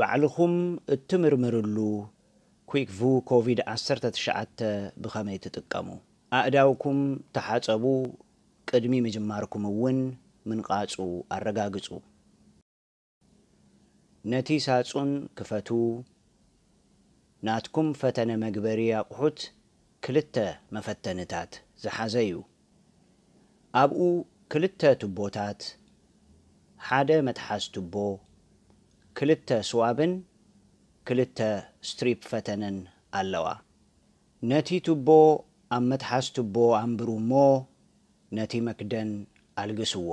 ባዕልኹም እትምርምርሉ ኩክፉ ኮቪድ-19 ብኸመይ ትጥቀሙ ኣእዳውኩም ተሓፀቡ ቅድሚ ምጅማርኩም እውን ምንቃፁ ኣረጋግፁ ነቲ ሳጹን ክፈቱ ናትኩም ፈተነ መግበሪ ኣቑሑት ክልተ መፈተንታት ዝሓዘ እዩ ኣብኡ ክልተ ትቦታት ሓደ መትሓዝ ትቦ ክልተ ስዋብን ክልተ ስትሪፕ ፈተነን ኣለዋ ነቲ ቱቦ ኣብ መትሓስ ትቦ ኣንብሩ እሞ ነቲ መክደን ኣልግስዎ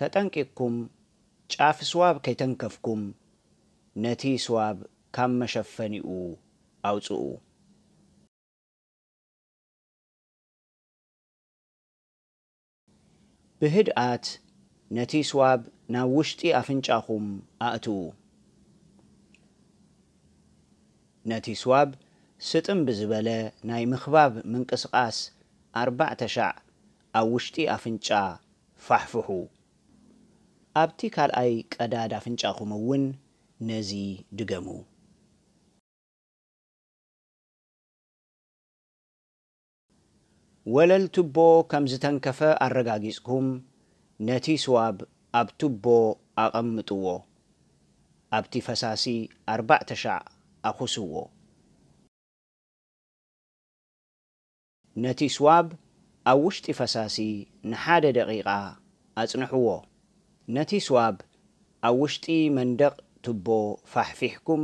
ተጠንቂቕኩም ጫፍ ስዋብ ከይተንከፍኩም ነቲ ስዋብ ካብ መሸፈኒኡ ኣውፅኡ ብህድኣት ነቲ ስዋብ ናብ ውሽጢ ኣፍንጫኹም ኣእትዉ ነቲ ስዋብ ስጥም ብዝበለ ናይ ምኽባብ ምንቅስቓስ ኣርባዕተ ሻዕ ኣብ ውሽጢ ኣፍንጫ ፋሕፍሑ ኣብቲ ካልኣይ ቀዳድ ኣፍንጫኹም እውን ነዚ ድገሙ ወለል ትቦ ከም ዝተንከፈ ኣረጋጊፅኩም ነቲ ስዋብ ኣብ ትቦ ኣቐምጥዎ ኣብቲ ፈሳሲ ኣርባዕተ ሻዕ ኣኹስዎ ነቲ ስዋብ ኣብ ውሽጢ ፈሳሲ ንሓደ ደቂቓ ኣጽንሕዎ ነቲ ስዋብ ኣብ ውሽጢ መንደቕ ትቦ ፋሕፊሕኩም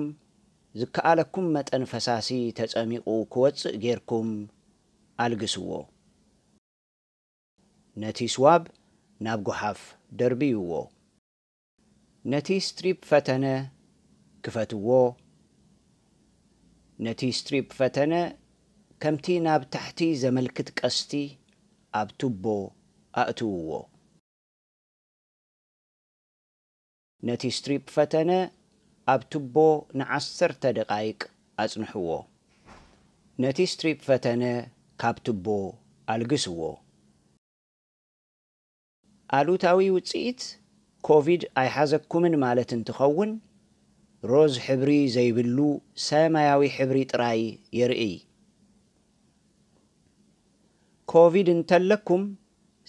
ዝከኣለኩም መጠን ፈሳሲ ተጸሚቑ ክወፅእ ጌርኩም ኣልግስዎ ነቲ ስዋብ ناب گوحف دربیوو نتي ستریب فتنه کفتوو نتي ستریب فتنه كمتي ناب تحتی زملکت کستی اب توبو اعتوو نتی ستریب فتنه اب توبو نعصر تدقائق از نتي نتی فتنه کاب توبو الگسوو ኣሉታዊ ውፅኢት ኮቪድ ኣይሓዘኩምን ማለት እንትኸውን ሮዝ ሕብሪ ዘይብሉ ሰማያዊ ሕብሪ ጥራይ የርኢ ኮቪድ እንተለኩም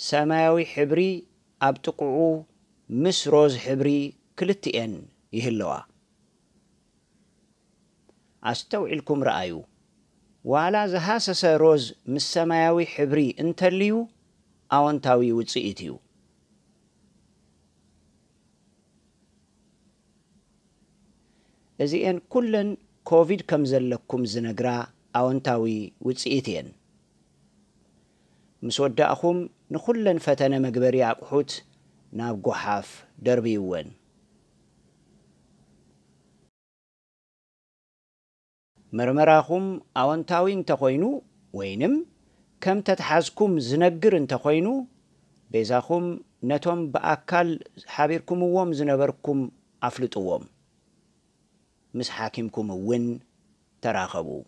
ሰማያዊ ሕብሪ ኣብ ጥቕዑ ምስ ሮዝ ሕብሪ ክልትኤን ይህለዋ ኣስተውዒልኩም ረኣዩ ዋላ ዝሃሰሰ ሮዝ ምስ ሰማያዊ ሕብሪ እንተልዩ ኣወንታዊ ውፅኢት እዩ እዚአን ኩለን ኮቪድ ከም ዘለኩም ዝነግራ ኣወንታዊ ውፅኢት እየን ምስ ወዳእኹም ንኹለን ፈተነ መግበሪ ኣቑሑት ናብ ጐሓፍ ደርብይወን መርመራኹም ኣወንታዊ እንተኾይኑ ወይንም ከም ተተሓዝኩም ዝነግር እንተኾይኑ ቤዛኹም ነቶም ብኣካል ሓቢርኩምዎም ዝነበርኩም ኣፍልጥዎም مس حاكمكم وين تراخبوا